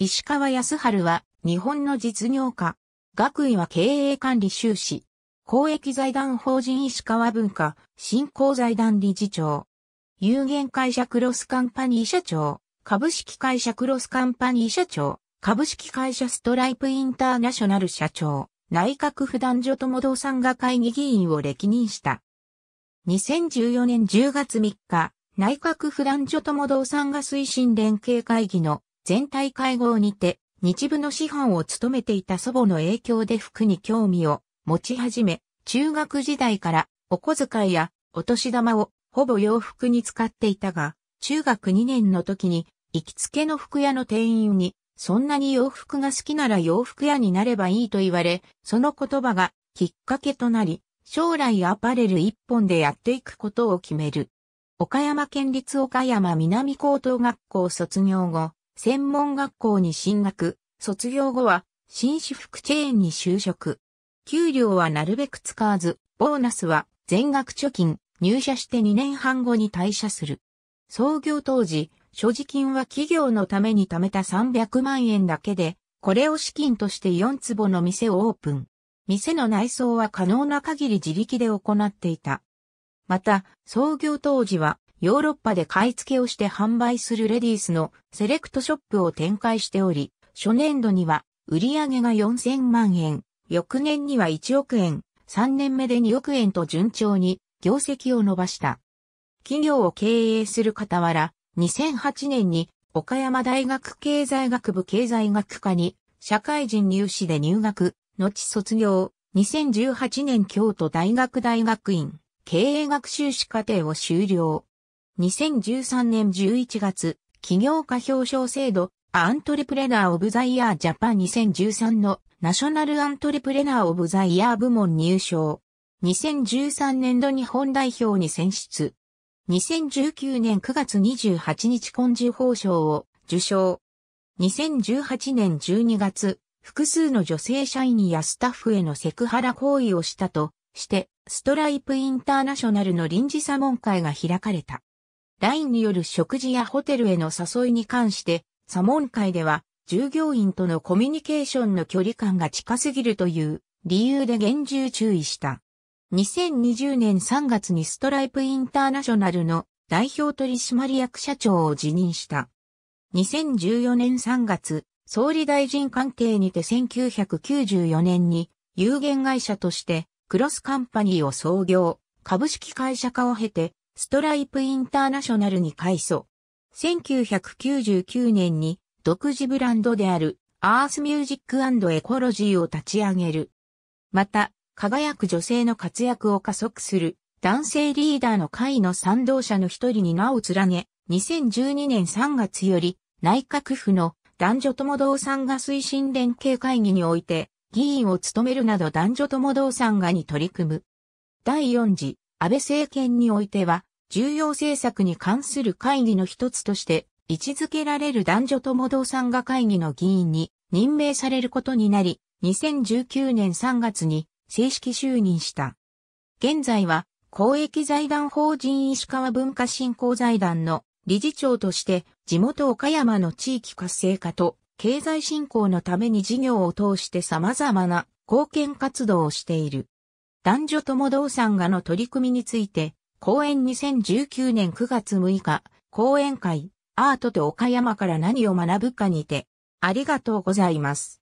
石川康春は日本の実業家。学位は経営管理修士。公益財団法人石川文化振興財団理事長。有限会社クロスカンパニー社長。株式会社クロスカンパニー社長。株式会社ストライプインターナショナル社長。内閣府男女共同参が会議議員を歴任した。2014年10月3日、内閣府男女共同参が推進連携会議の全体会合にて、日部の師範を務めていた祖母の影響で服に興味を持ち始め、中学時代からお小遣いやお年玉をほぼ洋服に使っていたが、中学2年の時に行きつけの服屋の店員に、そんなに洋服が好きなら洋服屋になればいいと言われ、その言葉がきっかけとなり、将来アパレル一本でやっていくことを決める。岡山県立岡山南高等学校卒業後、専門学校に進学、卒業後は、紳士服チェーンに就職。給料はなるべく使わず、ボーナスは全額貯金、入社して2年半後に退社する。創業当時、所持金は企業のために貯めた300万円だけで、これを資金として4坪の店をオープン。店の内装は可能な限り自力で行っていた。また、創業当時はヨーロッパで買い付けをして販売するレディースのセレクトショップを展開しており、初年度には売上が4000万円、翌年には1億円、3年目で2億円と順調に業績を伸ばした。企業を経営する傍ら、2008年に岡山大学経済学部経済学科に社会人入試で入学、後卒業、2018年京都大学大学院、経営学修士課程を修了。2013年11月、企業家表彰制度、アントレプレナー・オブ・ザ・イヤー・ジャパン2013のナショナル・アントレプレナー・オブ・ザ・イヤー部門入賞。2013年度日本代表に選出。2019年9月28日根治報賞を受賞。2018年12月、複数の女性社員やスタッフへのセクハラ行為をしたとして、ストライプインターナショナルの臨時査問会が開かれた。LINE による食事やホテルへの誘いに関して、サモン会では、従業員とのコミュニケーションの距離感が近すぎるという理由で厳重注意した。2020年3月にストライプインターナショナルの代表取締役社長を辞任した。2014年3月、総理大臣官邸にて1994年に有限会社としてクロスカンパニーを創業、株式会社化を経てストライプインターナショナルに改装。1999年に独自ブランドであるアースミュージックエコロジーを立ち上げる。また、輝く女性の活躍を加速する男性リーダーの会の賛同者の一人に名を連ね、2012年3月より内閣府の男女共同参が推進連携会議において議員を務めるなど男女共同参がに取り組む。第4次安倍政権においては重要政策に関する会議の一つとして位置づけられる男女共同参加会議の議員に任命されることになり、2019年3月に正式就任した。現在は公益財団法人石川文化振興財団の理事長として地元岡山の地域活性化と経済振興のために事業を通して様々な貢献活動をしている。男女共同参加の取り組みについて公演2019年9月6日、講演会、アートと岡山から何を学ぶかにて、ありがとうございます。